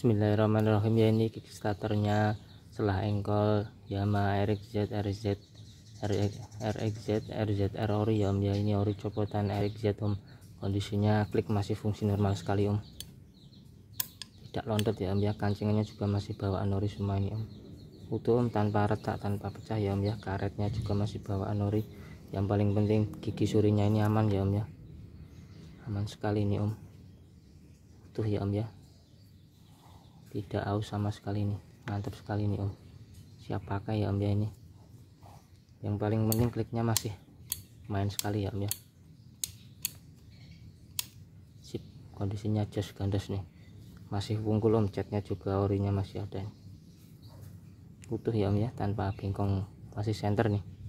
Bismillahirrahmanirrahim ya ini kickstarternya setelah engkol Yamaha RXZ RZ RXZ R ori ya om ya ini ori copotan RXZ om kondisinya klik masih fungsi normal sekali om tidak lontot ya om ya kancingannya juga masih bawaan ori semua ini om utuh om tanpa retak tanpa pecah ya om ya karetnya juga masih bawaan ori yang paling penting gigi surinya ini aman ya om ya aman sekali ini om utuh ya om ya tidak aus sama sekali nih mantap sekali nih om siap pakai ya om ya ini yang paling penting kliknya masih main sekali ya om ya sip kondisinya jos gandos nih masih wungkul om catnya juga orinya masih ada nih. utuh ya om ya tanpa bengkong masih center nih